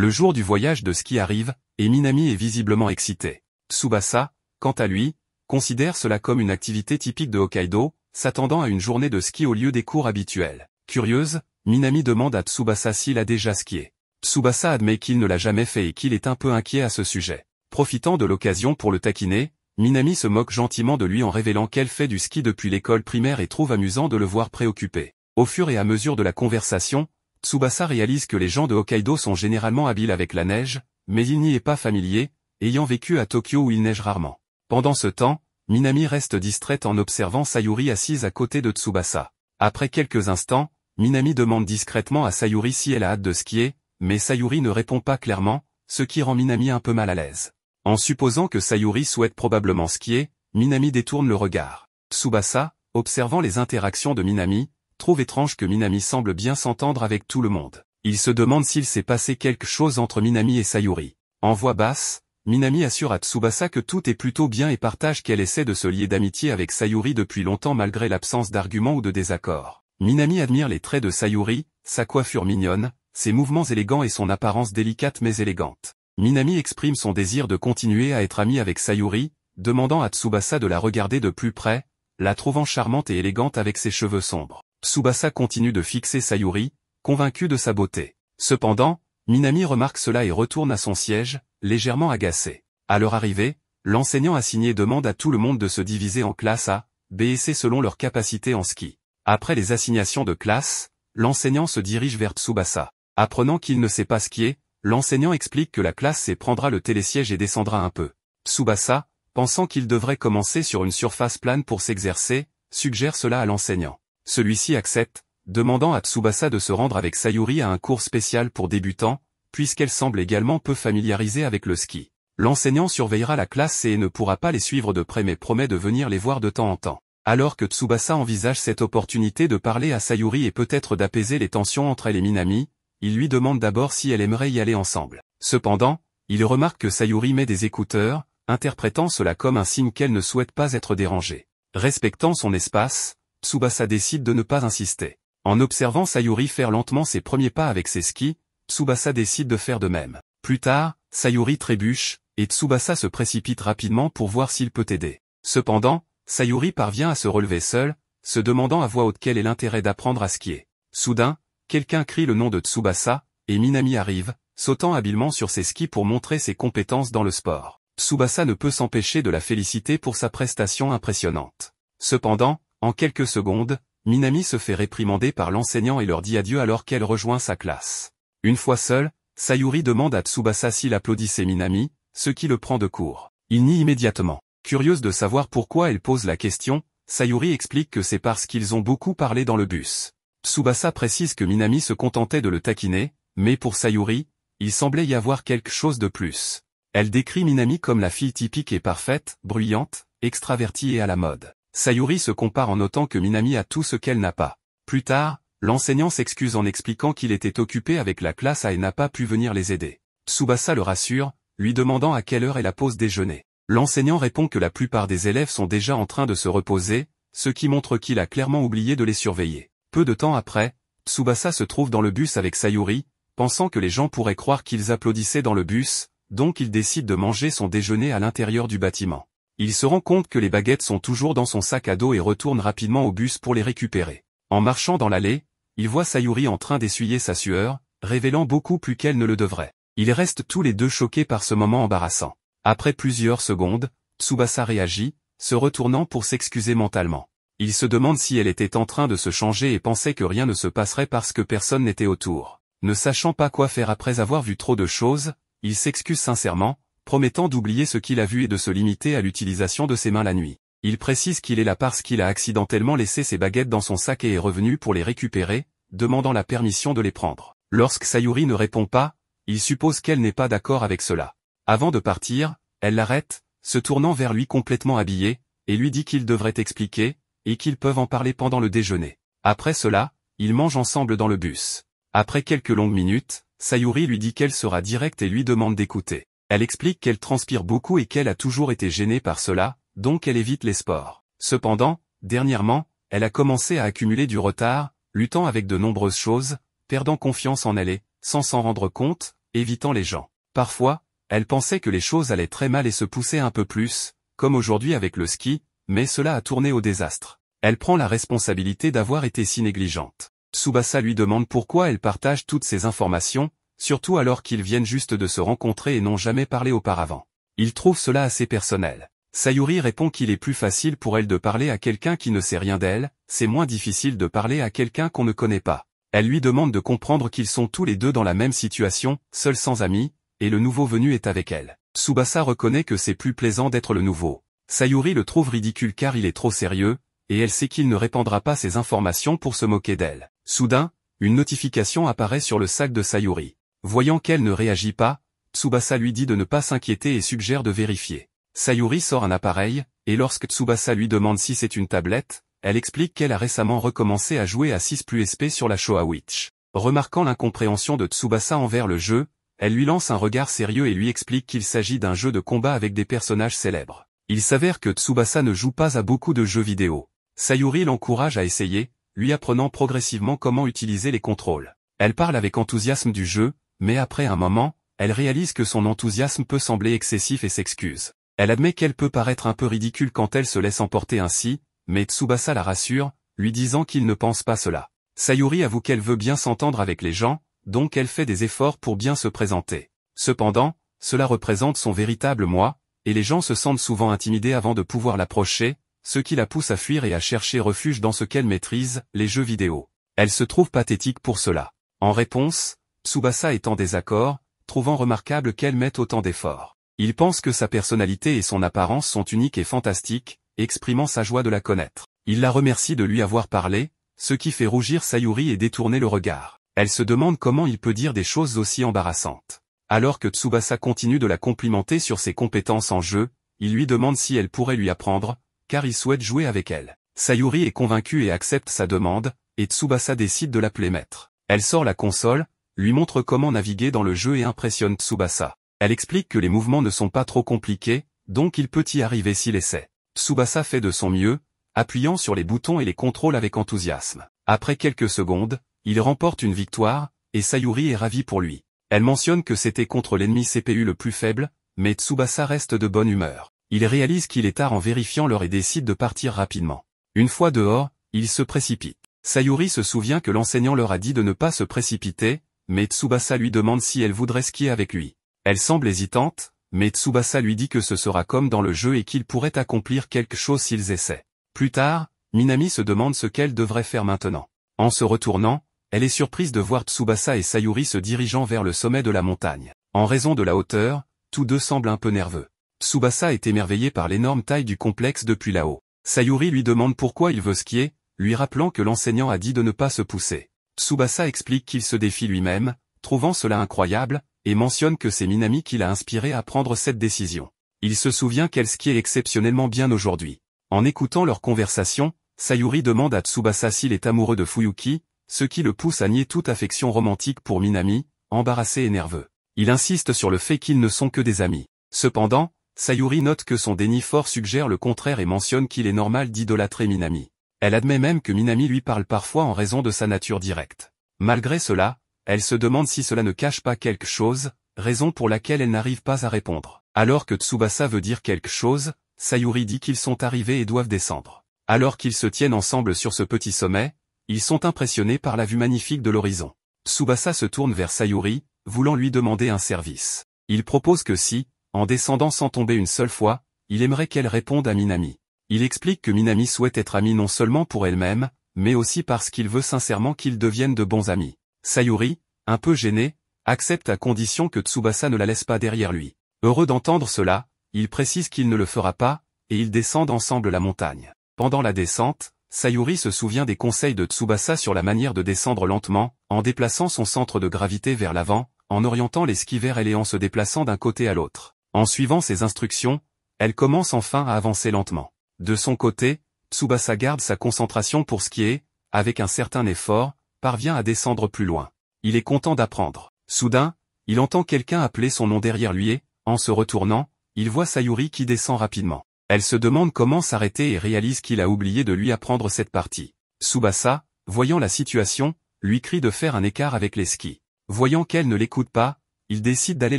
Le jour du voyage de ski arrive, et Minami est visiblement excité. Tsubasa, quant à lui, considère cela comme une activité typique de Hokkaido, s'attendant à une journée de ski au lieu des cours habituels. Curieuse, Minami demande à Tsubasa s'il a déjà skié. Tsubasa admet qu'il ne l'a jamais fait et qu'il est un peu inquiet à ce sujet. Profitant de l'occasion pour le taquiner, Minami se moque gentiment de lui en révélant qu'elle fait du ski depuis l'école primaire et trouve amusant de le voir préoccupé. Au fur et à mesure de la conversation, Tsubasa réalise que les gens de Hokkaido sont généralement habiles avec la neige, mais il n'y est pas familier, ayant vécu à Tokyo où il neige rarement. Pendant ce temps, Minami reste distraite en observant Sayuri assise à côté de Tsubasa. Après quelques instants, Minami demande discrètement à Sayuri si elle a hâte de skier, mais Sayuri ne répond pas clairement, ce qui rend Minami un peu mal à l'aise. En supposant que Sayuri souhaite probablement skier, Minami détourne le regard. Tsubasa, observant les interactions de Minami, trouve étrange que Minami semble bien s'entendre avec tout le monde. Il se demande s'il s'est passé quelque chose entre Minami et Sayuri. En voix basse, Minami assure à Tsubasa que tout est plutôt bien et partage qu'elle essaie de se lier d'amitié avec Sayuri depuis longtemps malgré l'absence d'arguments ou de désaccords. Minami admire les traits de Sayuri, sa coiffure mignonne, ses mouvements élégants et son apparence délicate mais élégante. Minami exprime son désir de continuer à être ami avec Sayuri, demandant à Tsubasa de la regarder de plus près, la trouvant charmante et élégante avec ses cheveux sombres. Tsubasa continue de fixer Sayuri, convaincu de sa beauté. Cependant, Minami remarque cela et retourne à son siège, légèrement agacé. À leur arrivée, l'enseignant assigné demande à tout le monde de se diviser en classe A, B et C selon leur capacité en ski. Après les assignations de classe, l'enseignant se dirige vers Tsubasa. Apprenant qu'il ne sait pas skier, l'enseignant explique que la classe C prendra le télésiège et descendra un peu. Tsubasa, pensant qu'il devrait commencer sur une surface plane pour s'exercer, suggère cela à l'enseignant. Celui-ci accepte, demandant à Tsubasa de se rendre avec Sayuri à un cours spécial pour débutants, puisqu'elle semble également peu familiarisée avec le ski. L'enseignant surveillera la classe et ne pourra pas les suivre de près mais promet de venir les voir de temps en temps. Alors que Tsubasa envisage cette opportunité de parler à Sayuri et peut-être d'apaiser les tensions entre elle et Minami, il lui demande d'abord si elle aimerait y aller ensemble. Cependant, il remarque que Sayuri met des écouteurs, interprétant cela comme un signe qu'elle ne souhaite pas être dérangée. Respectant son espace, Tsubasa décide de ne pas insister. En observant Sayuri faire lentement ses premiers pas avec ses skis, Tsubasa décide de faire de même. Plus tard, Sayuri trébuche, et Tsubasa se précipite rapidement pour voir s'il peut aider. Cependant, Sayuri parvient à se relever seul, se demandant à voix haute quel est l'intérêt d'apprendre à skier. Soudain, quelqu'un crie le nom de Tsubasa, et Minami arrive, sautant habilement sur ses skis pour montrer ses compétences dans le sport. Tsubasa ne peut s'empêcher de la féliciter pour sa prestation impressionnante. Cependant, en quelques secondes, Minami se fait réprimander par l'enseignant et leur dit adieu alors qu'elle rejoint sa classe. Une fois seule, Sayuri demande à Tsubasa s'il applaudissait Minami, ce qui le prend de court. Il nie immédiatement. Curieuse de savoir pourquoi elle pose la question, Sayuri explique que c'est parce qu'ils ont beaucoup parlé dans le bus. Tsubasa précise que Minami se contentait de le taquiner, mais pour Sayuri, il semblait y avoir quelque chose de plus. Elle décrit Minami comme la fille typique et parfaite, bruyante, extravertie et à la mode. Sayuri se compare en notant que Minami a tout ce qu'elle n'a pas. Plus tard, l'enseignant s'excuse en expliquant qu'il était occupé avec la classe A et n'a pas pu venir les aider. Tsubasa le rassure, lui demandant à quelle heure est la pause déjeuner. L'enseignant répond que la plupart des élèves sont déjà en train de se reposer, ce qui montre qu'il a clairement oublié de les surveiller. Peu de temps après, Tsubasa se trouve dans le bus avec Sayuri, pensant que les gens pourraient croire qu'ils applaudissaient dans le bus, donc il décide de manger son déjeuner à l'intérieur du bâtiment. Il se rend compte que les baguettes sont toujours dans son sac à dos et retourne rapidement au bus pour les récupérer. En marchant dans l'allée, il voit Sayuri en train d'essuyer sa sueur, révélant beaucoup plus qu'elle ne le devrait. Ils restent tous les deux choqués par ce moment embarrassant. Après plusieurs secondes, Tsubasa réagit, se retournant pour s'excuser mentalement. Il se demande si elle était en train de se changer et pensait que rien ne se passerait parce que personne n'était autour. Ne sachant pas quoi faire après avoir vu trop de choses, il s'excuse sincèrement, promettant d'oublier ce qu'il a vu et de se limiter à l'utilisation de ses mains la nuit. Il précise qu'il est là parce qu'il a accidentellement laissé ses baguettes dans son sac et est revenu pour les récupérer, demandant la permission de les prendre. Lorsque Sayuri ne répond pas, il suppose qu'elle n'est pas d'accord avec cela. Avant de partir, elle l'arrête, se tournant vers lui complètement habillé, et lui dit qu'il devrait expliquer, et qu'ils peuvent en parler pendant le déjeuner. Après cela, ils mangent ensemble dans le bus. Après quelques longues minutes, Sayuri lui dit qu'elle sera directe et lui demande d'écouter. Elle explique qu'elle transpire beaucoup et qu'elle a toujours été gênée par cela, donc elle évite les sports. Cependant, dernièrement, elle a commencé à accumuler du retard, luttant avec de nombreuses choses, perdant confiance en elle et, sans s'en rendre compte, évitant les gens. Parfois, elle pensait que les choses allaient très mal et se poussait un peu plus, comme aujourd'hui avec le ski, mais cela a tourné au désastre. Elle prend la responsabilité d'avoir été si négligente. Tsubasa lui demande pourquoi elle partage toutes ces informations, surtout alors qu'ils viennent juste de se rencontrer et n'ont jamais parlé auparavant. Il trouve cela assez personnel. Sayuri répond qu'il est plus facile pour elle de parler à quelqu'un qui ne sait rien d'elle, c'est moins difficile de parler à quelqu'un qu'on ne connaît pas. Elle lui demande de comprendre qu'ils sont tous les deux dans la même situation, seuls sans amis, et le nouveau venu est avec elle. Tsubasa reconnaît que c'est plus plaisant d'être le nouveau. Sayuri le trouve ridicule car il est trop sérieux, et elle sait qu'il ne répandra pas ses informations pour se moquer d'elle. Soudain, une notification apparaît sur le sac de Sayuri. Voyant qu'elle ne réagit pas, Tsubasa lui dit de ne pas s'inquiéter et suggère de vérifier. Sayuri sort un appareil, et lorsque Tsubasa lui demande si c'est une tablette, elle explique qu'elle a récemment recommencé à jouer à 6 plus SP sur la Showa Witch. Remarquant l'incompréhension de Tsubasa envers le jeu, elle lui lance un regard sérieux et lui explique qu'il s'agit d'un jeu de combat avec des personnages célèbres. Il s'avère que Tsubasa ne joue pas à beaucoup de jeux vidéo. Sayuri l'encourage à essayer, lui apprenant progressivement comment utiliser les contrôles. Elle parle avec enthousiasme du jeu, mais après un moment, elle réalise que son enthousiasme peut sembler excessif et s'excuse. Elle admet qu'elle peut paraître un peu ridicule quand elle se laisse emporter ainsi, mais Tsubasa la rassure, lui disant qu'il ne pense pas cela. Sayuri avoue qu'elle veut bien s'entendre avec les gens, donc elle fait des efforts pour bien se présenter. Cependant, cela représente son véritable moi, et les gens se sentent souvent intimidés avant de pouvoir l'approcher, ce qui la pousse à fuir et à chercher refuge dans ce qu'elle maîtrise, les jeux vidéo. Elle se trouve pathétique pour cela. En réponse, Tsubasa est en désaccord, trouvant remarquable qu'elle mette autant d'efforts. Il pense que sa personnalité et son apparence sont uniques et fantastiques, exprimant sa joie de la connaître. Il la remercie de lui avoir parlé, ce qui fait rougir Sayuri et détourner le regard. Elle se demande comment il peut dire des choses aussi embarrassantes. Alors que Tsubasa continue de la complimenter sur ses compétences en jeu, il lui demande si elle pourrait lui apprendre, car il souhaite jouer avec elle. Sayuri est convaincue et accepte sa demande, et Tsubasa décide de l'appeler maître. Elle sort la console, lui montre comment naviguer dans le jeu et impressionne Tsubasa. Elle explique que les mouvements ne sont pas trop compliqués, donc il peut y arriver s'il essaie. Tsubasa fait de son mieux, appuyant sur les boutons et les contrôles avec enthousiasme. Après quelques secondes, il remporte une victoire, et Sayuri est ravi pour lui. Elle mentionne que c'était contre l'ennemi CPU le plus faible, mais Tsubasa reste de bonne humeur. Il réalise qu'il est tard en vérifiant l'heure et décide de partir rapidement. Une fois dehors, il se précipite. Sayuri se souvient que l'enseignant leur a dit de ne pas se précipiter, mais Tsubasa lui demande si elle voudrait skier avec lui. Elle semble hésitante, mais Tsubasa lui dit que ce sera comme dans le jeu et qu'ils pourraient accomplir quelque chose s'ils essaient. Plus tard, Minami se demande ce qu'elle devrait faire maintenant. En se retournant, elle est surprise de voir Tsubasa et Sayuri se dirigeant vers le sommet de la montagne. En raison de la hauteur, tous deux semblent un peu nerveux. Tsubasa est émerveillé par l'énorme taille du complexe depuis là-haut. Sayuri lui demande pourquoi il veut skier, lui rappelant que l'enseignant a dit de ne pas se pousser. Tsubasa explique qu'il se défie lui-même, trouvant cela incroyable, et mentionne que c'est Minami qui l'a inspiré à prendre cette décision. Il se souvient qu'elle skie exceptionnellement bien aujourd'hui. En écoutant leur conversation, Sayuri demande à Tsubasa s'il est amoureux de Fuyuki, ce qui le pousse à nier toute affection romantique pour Minami, embarrassé et nerveux. Il insiste sur le fait qu'ils ne sont que des amis. Cependant, Sayuri note que son déni fort suggère le contraire et mentionne qu'il est normal d'idolâtrer Minami. Elle admet même que Minami lui parle parfois en raison de sa nature directe. Malgré cela, elle se demande si cela ne cache pas quelque chose, raison pour laquelle elle n'arrive pas à répondre. Alors que Tsubasa veut dire quelque chose, Sayuri dit qu'ils sont arrivés et doivent descendre. Alors qu'ils se tiennent ensemble sur ce petit sommet, ils sont impressionnés par la vue magnifique de l'horizon. Tsubasa se tourne vers Sayuri, voulant lui demander un service. Il propose que si, en descendant sans tomber une seule fois, il aimerait qu'elle réponde à Minami. Il explique que Minami souhaite être amie non seulement pour elle-même, mais aussi parce qu'il veut sincèrement qu'ils deviennent de bons amis. Sayuri, un peu gêné, accepte à condition que Tsubasa ne la laisse pas derrière lui. Heureux d'entendre cela, il précise qu'il ne le fera pas, et ils descendent ensemble la montagne. Pendant la descente, Sayuri se souvient des conseils de Tsubasa sur la manière de descendre lentement, en déplaçant son centre de gravité vers l'avant, en orientant les skis vers elle et en se déplaçant d'un côté à l'autre. En suivant ses instructions, elle commence enfin à avancer lentement. De son côté, Tsubasa garde sa concentration pour skier, avec un certain effort, parvient à descendre plus loin. Il est content d'apprendre. Soudain, il entend quelqu'un appeler son nom derrière lui et, en se retournant, il voit Sayuri qui descend rapidement. Elle se demande comment s'arrêter et réalise qu'il a oublié de lui apprendre cette partie. Tsubasa, voyant la situation, lui crie de faire un écart avec les skis. Voyant qu'elle ne l'écoute pas, il décide d'aller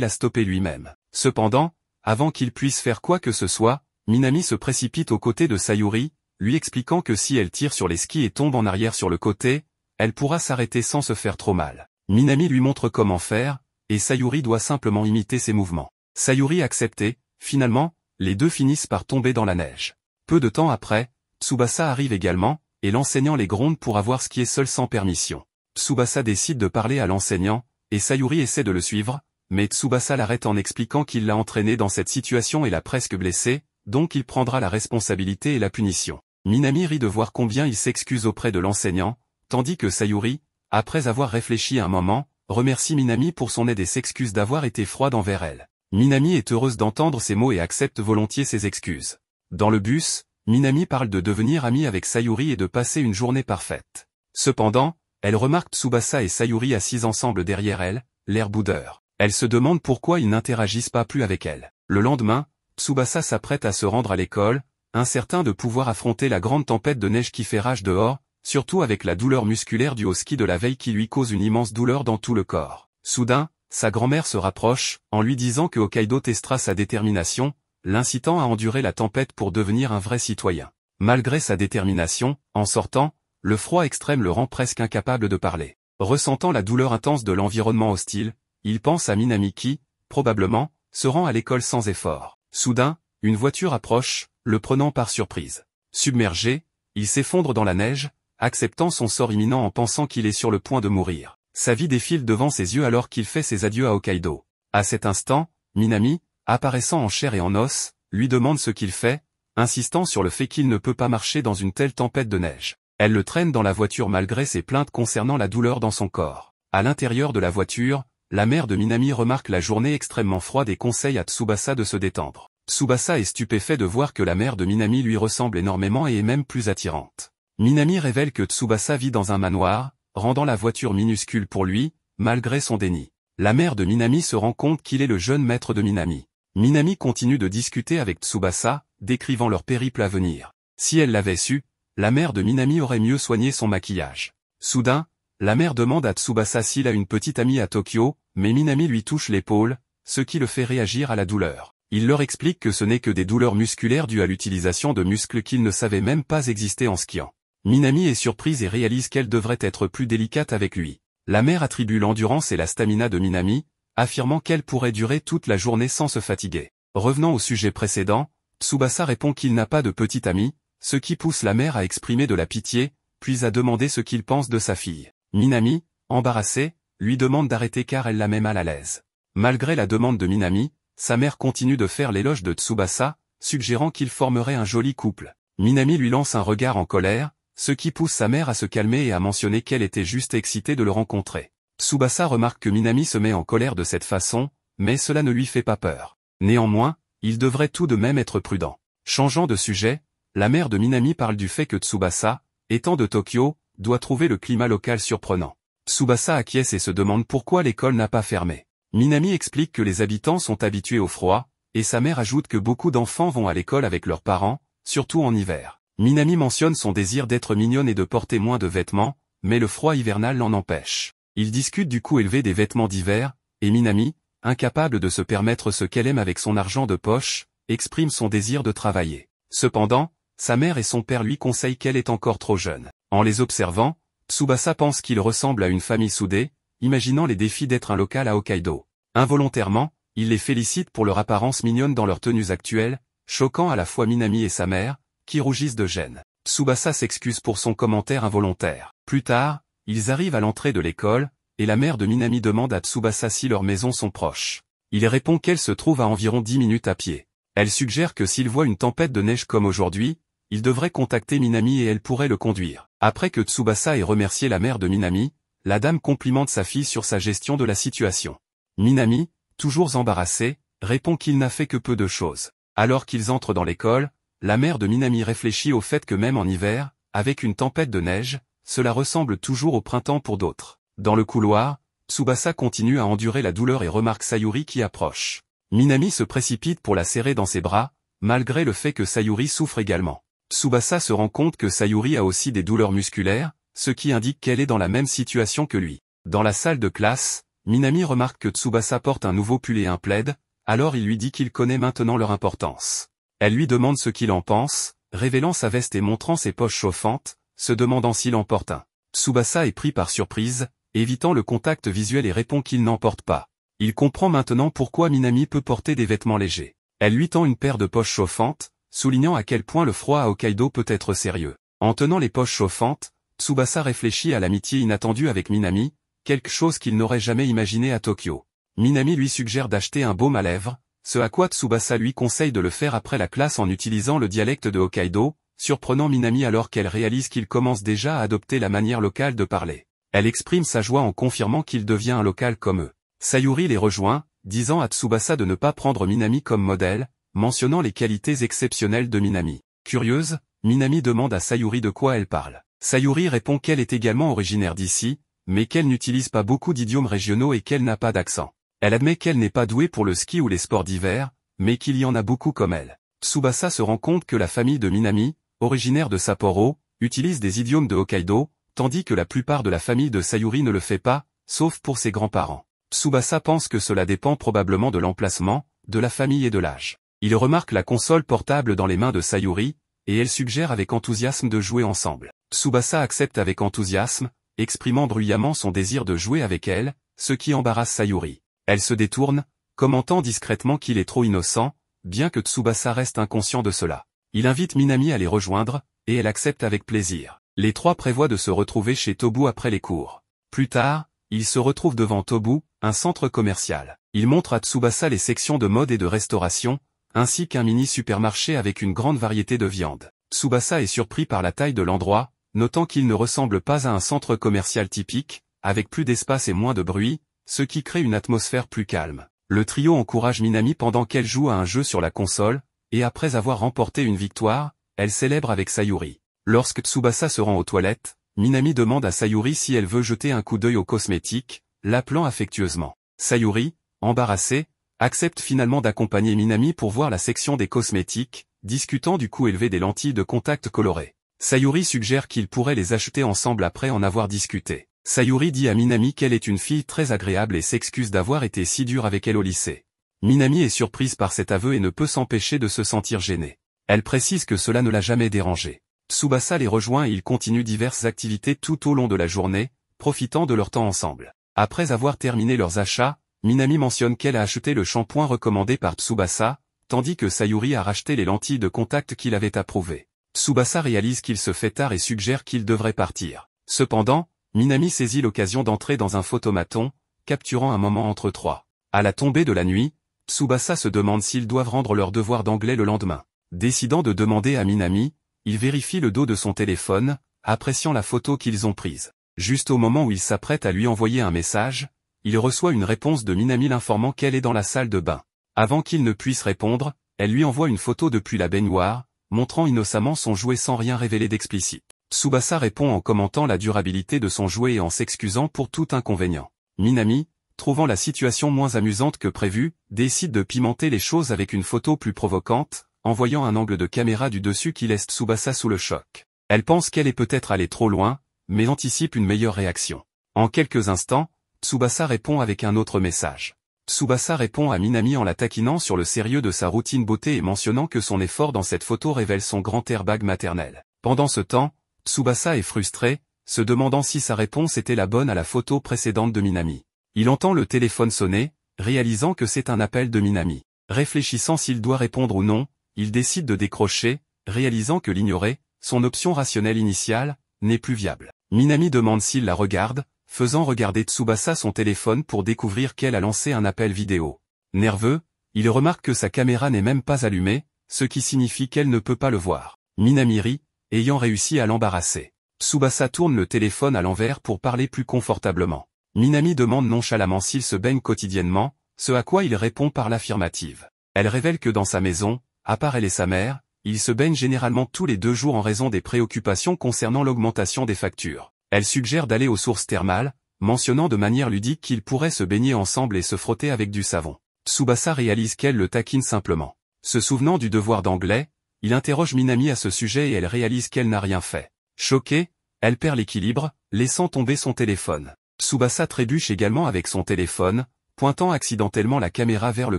la stopper lui-même. Cependant, avant qu'il puisse faire quoi que ce soit, Minami se précipite aux côtés de Sayuri, lui expliquant que si elle tire sur les skis et tombe en arrière sur le côté, elle pourra s'arrêter sans se faire trop mal. Minami lui montre comment faire, et Sayuri doit simplement imiter ses mouvements. Sayuri accepté, finalement, les deux finissent par tomber dans la neige. Peu de temps après, Tsubasa arrive également, et l'enseignant les gronde pour avoir skié seul sans permission. Tsubasa décide de parler à l'enseignant, et Sayuri essaie de le suivre, mais Tsubasa l'arrête en expliquant qu'il l'a entraîné dans cette situation et l'a presque blessé, donc il prendra la responsabilité et la punition. Minami rit de voir combien il s'excuse auprès de l'enseignant, tandis que Sayuri, après avoir réfléchi un moment, remercie Minami pour son aide et s'excuse d'avoir été froide envers elle. Minami est heureuse d'entendre ces mots et accepte volontiers ses excuses. Dans le bus, Minami parle de devenir amie avec Sayuri et de passer une journée parfaite. Cependant, elle remarque Tsubasa et Sayuri assis ensemble derrière elle, l'air boudeur. Elle se demande pourquoi ils n'interagissent pas plus avec elle. Le lendemain, Tsubasa s'apprête à se rendre à l'école, incertain de pouvoir affronter la grande tempête de neige qui fait rage dehors, surtout avec la douleur musculaire du au ski de la veille qui lui cause une immense douleur dans tout le corps. Soudain, sa grand-mère se rapproche, en lui disant que Hokkaido testera sa détermination, l'incitant à endurer la tempête pour devenir un vrai citoyen. Malgré sa détermination, en sortant, le froid extrême le rend presque incapable de parler. Ressentant la douleur intense de l'environnement hostile, il pense à Minami qui, probablement, se rend à l'école sans effort. Soudain, une voiture approche, le prenant par surprise. Submergé, il s'effondre dans la neige, acceptant son sort imminent en pensant qu'il est sur le point de mourir. Sa vie défile devant ses yeux alors qu'il fait ses adieux à Hokkaido. À cet instant, Minami, apparaissant en chair et en os, lui demande ce qu'il fait, insistant sur le fait qu'il ne peut pas marcher dans une telle tempête de neige. Elle le traîne dans la voiture malgré ses plaintes concernant la douleur dans son corps. À l'intérieur de la voiture, la mère de Minami remarque la journée extrêmement froide et conseille à Tsubasa de se détendre. Tsubasa est stupéfait de voir que la mère de Minami lui ressemble énormément et est même plus attirante. Minami révèle que Tsubasa vit dans un manoir, rendant la voiture minuscule pour lui, malgré son déni. La mère de Minami se rend compte qu'il est le jeune maître de Minami. Minami continue de discuter avec Tsubasa, décrivant leur périple à venir. Si elle l'avait su, la mère de Minami aurait mieux soigné son maquillage. Soudain, la mère demande à Tsubasa s'il a une petite amie à Tokyo, mais Minami lui touche l'épaule, ce qui le fait réagir à la douleur. Il leur explique que ce n'est que des douleurs musculaires dues à l'utilisation de muscles qu'il ne savait même pas exister en skiant. Minami est surprise et réalise qu'elle devrait être plus délicate avec lui. La mère attribue l'endurance et la stamina de Minami, affirmant qu'elle pourrait durer toute la journée sans se fatiguer. Revenant au sujet précédent, Tsubasa répond qu'il n'a pas de petite amie, ce qui pousse la mère à exprimer de la pitié, puis à demander ce qu'il pense de sa fille. Minami, embarrassée, lui demande d'arrêter car elle la met mal à l'aise. Malgré la demande de Minami, sa mère continue de faire l'éloge de Tsubasa, suggérant qu'ils formeraient un joli couple. Minami lui lance un regard en colère, ce qui pousse sa mère à se calmer et à mentionner qu'elle était juste excitée de le rencontrer. Tsubasa remarque que Minami se met en colère de cette façon, mais cela ne lui fait pas peur. Néanmoins, il devrait tout de même être prudent. Changeant de sujet, la mère de Minami parle du fait que Tsubasa, étant de Tokyo, doit trouver le climat local surprenant. Tsubasa acquiesce et se demande pourquoi l'école n'a pas fermé. Minami explique que les habitants sont habitués au froid, et sa mère ajoute que beaucoup d'enfants vont à l'école avec leurs parents, surtout en hiver. Minami mentionne son désir d'être mignonne et de porter moins de vêtements, mais le froid hivernal l'en empêche. Ils discutent du coût élevé des vêtements d'hiver, et Minami, incapable de se permettre ce qu'elle aime avec son argent de poche, exprime son désir de travailler. Cependant, sa mère et son père lui conseillent qu'elle est encore trop jeune. En les observant, Tsubasa pense qu'ils ressemblent à une famille soudée, imaginant les défis d'être un local à Hokkaido. Involontairement, il les félicite pour leur apparence mignonne dans leurs tenues actuelles, choquant à la fois Minami et sa mère, qui rougissent de gêne. Tsubasa s'excuse pour son commentaire involontaire. Plus tard, ils arrivent à l'entrée de l'école, et la mère de Minami demande à Tsubasa si leurs maisons sont proches. Il répond qu'elle se trouve à environ 10 minutes à pied. Elle suggère que s'il voit une tempête de neige comme aujourd'hui, il devrait contacter Minami et elle pourrait le conduire. Après que Tsubasa ait remercié la mère de Minami, la dame complimente sa fille sur sa gestion de la situation. Minami, toujours embarrassée, répond qu'il n'a fait que peu de choses. Alors qu'ils entrent dans l'école, la mère de Minami réfléchit au fait que même en hiver, avec une tempête de neige, cela ressemble toujours au printemps pour d'autres. Dans le couloir, Tsubasa continue à endurer la douleur et remarque Sayuri qui approche. Minami se précipite pour la serrer dans ses bras, malgré le fait que Sayuri souffre également. Tsubasa se rend compte que Sayuri a aussi des douleurs musculaires, ce qui indique qu'elle est dans la même situation que lui. Dans la salle de classe, Minami remarque que Tsubasa porte un nouveau pull et un plaid, alors il lui dit qu'il connaît maintenant leur importance. Elle lui demande ce qu'il en pense, révélant sa veste et montrant ses poches chauffantes, se demandant s'il en porte un. Tsubasa est pris par surprise, évitant le contact visuel et répond qu'il n'en porte pas. Il comprend maintenant pourquoi Minami peut porter des vêtements légers. Elle lui tend une paire de poches chauffantes, soulignant à quel point le froid à Hokkaido peut être sérieux. En tenant les poches chauffantes, Tsubasa réfléchit à l'amitié inattendue avec Minami, quelque chose qu'il n'aurait jamais imaginé à Tokyo. Minami lui suggère d'acheter un baume à lèvres, ce à quoi Tsubasa lui conseille de le faire après la classe en utilisant le dialecte de Hokkaido, surprenant Minami alors qu'elle réalise qu'il commence déjà à adopter la manière locale de parler. Elle exprime sa joie en confirmant qu'il devient un local comme eux. Sayuri les rejoint, disant à Tsubasa de ne pas prendre Minami comme modèle, mentionnant les qualités exceptionnelles de Minami. Curieuse, Minami demande à Sayuri de quoi elle parle. Sayuri répond qu'elle est également originaire d'ici, mais qu'elle n'utilise pas beaucoup d'idiomes régionaux et qu'elle n'a pas d'accent. Elle admet qu'elle n'est pas douée pour le ski ou les sports d'hiver, mais qu'il y en a beaucoup comme elle. Tsubasa se rend compte que la famille de Minami, originaire de Sapporo, utilise des idiomes de Hokkaido, tandis que la plupart de la famille de Sayuri ne le fait pas, sauf pour ses grands-parents. Tsubasa pense que cela dépend probablement de l'emplacement, de la famille et de l'âge. Il remarque la console portable dans les mains de Sayuri, et elle suggère avec enthousiasme de jouer ensemble. Tsubasa accepte avec enthousiasme, exprimant bruyamment son désir de jouer avec elle, ce qui embarrasse Sayuri. Elle se détourne, commentant discrètement qu'il est trop innocent, bien que Tsubasa reste inconscient de cela. Il invite Minami à les rejoindre, et elle accepte avec plaisir. Les trois prévoient de se retrouver chez Tobu après les cours. Plus tard, ils se retrouvent devant Tobu, un centre commercial. Il montre à Tsubasa les sections de mode et de restauration, ainsi qu'un mini-supermarché avec une grande variété de viande. Tsubasa est surpris par la taille de l'endroit, notant qu'il ne ressemble pas à un centre commercial typique, avec plus d'espace et moins de bruit, ce qui crée une atmosphère plus calme. Le trio encourage Minami pendant qu'elle joue à un jeu sur la console, et après avoir remporté une victoire, elle célèbre avec Sayuri. Lorsque Tsubasa se rend aux toilettes, Minami demande à Sayuri si elle veut jeter un coup d'œil aux cosmétiques, l'appelant affectueusement. Sayuri, embarrassée, accepte finalement d'accompagner Minami pour voir la section des cosmétiques, discutant du coût élevé des lentilles de contact colorées. Sayuri suggère qu'ils pourraient les acheter ensemble après en avoir discuté. Sayuri dit à Minami qu'elle est une fille très agréable et s'excuse d'avoir été si dure avec elle au lycée. Minami est surprise par cet aveu et ne peut s'empêcher de se sentir gênée. Elle précise que cela ne l'a jamais dérangée. Tsubasa les rejoint et ils continuent diverses activités tout au long de la journée, profitant de leur temps ensemble. Après avoir terminé leurs achats, Minami mentionne qu'elle a acheté le shampoing recommandé par Tsubasa, tandis que Sayuri a racheté les lentilles de contact qu'il avait approuvées. Tsubasa réalise qu'il se fait tard et suggère qu'il devrait partir. Cependant, Minami saisit l'occasion d'entrer dans un photomaton, capturant un moment entre trois. À la tombée de la nuit, Tsubasa se demande s'ils doivent rendre leur devoir d'anglais le lendemain. Décidant de demander à Minami, il vérifie le dos de son téléphone, appréciant la photo qu'ils ont prise. Juste au moment où il s'apprête à lui envoyer un message, il reçoit une réponse de Minami l'informant qu'elle est dans la salle de bain. Avant qu'il ne puisse répondre, elle lui envoie une photo depuis la baignoire, montrant innocemment son jouet sans rien révéler d'explicite. Tsubasa répond en commentant la durabilité de son jouet et en s'excusant pour tout inconvénient. Minami, trouvant la situation moins amusante que prévu, décide de pimenter les choses avec une photo plus provocante, en voyant un angle de caméra du dessus qui laisse Tsubasa sous le choc. Elle pense qu'elle est peut-être allée trop loin, mais anticipe une meilleure réaction. En quelques instants, Tsubasa répond avec un autre message. Tsubasa répond à Minami en la taquinant sur le sérieux de sa routine beauté et mentionnant que son effort dans cette photo révèle son grand airbag maternel. Pendant ce temps, Tsubasa est frustré, se demandant si sa réponse était la bonne à la photo précédente de Minami. Il entend le téléphone sonner, réalisant que c'est un appel de Minami. Réfléchissant s'il doit répondre ou non, il décide de décrocher, réalisant que l'ignorer, son option rationnelle initiale, n'est plus viable. Minami demande s'il la regarde, faisant regarder Tsubasa son téléphone pour découvrir qu'elle a lancé un appel vidéo. Nerveux, il remarque que sa caméra n'est même pas allumée, ce qui signifie qu'elle ne peut pas le voir. Minamiri, ayant réussi à l'embarrasser. Tsubasa tourne le téléphone à l'envers pour parler plus confortablement. Minami demande nonchalamment s'il se baigne quotidiennement, ce à quoi il répond par l'affirmative. Elle révèle que dans sa maison, à part elle et sa mère, il se baigne généralement tous les deux jours en raison des préoccupations concernant l'augmentation des factures. Elle suggère d'aller aux sources thermales, mentionnant de manière ludique qu'ils pourraient se baigner ensemble et se frotter avec du savon. Tsubasa réalise qu'elle le taquine simplement. Se souvenant du devoir d'anglais, il interroge Minami à ce sujet et elle réalise qu'elle n'a rien fait. Choquée, elle perd l'équilibre, laissant tomber son téléphone. Tsubasa trébuche également avec son téléphone, pointant accidentellement la caméra vers le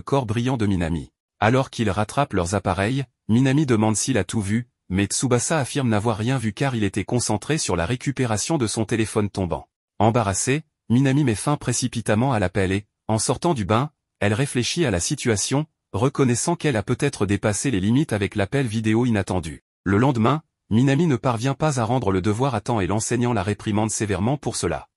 corps brillant de Minami. Alors qu'ils rattrapent leurs appareils, Minami demande s'il a tout vu, mais Tsubasa affirme n'avoir rien vu car il était concentré sur la récupération de son téléphone tombant. Embarrassée, Minami met fin précipitamment à l'appel et, en sortant du bain, elle réfléchit à la situation, reconnaissant qu'elle a peut-être dépassé les limites avec l'appel vidéo inattendu. Le lendemain, Minami ne parvient pas à rendre le devoir à temps et l'enseignant la réprimande sévèrement pour cela.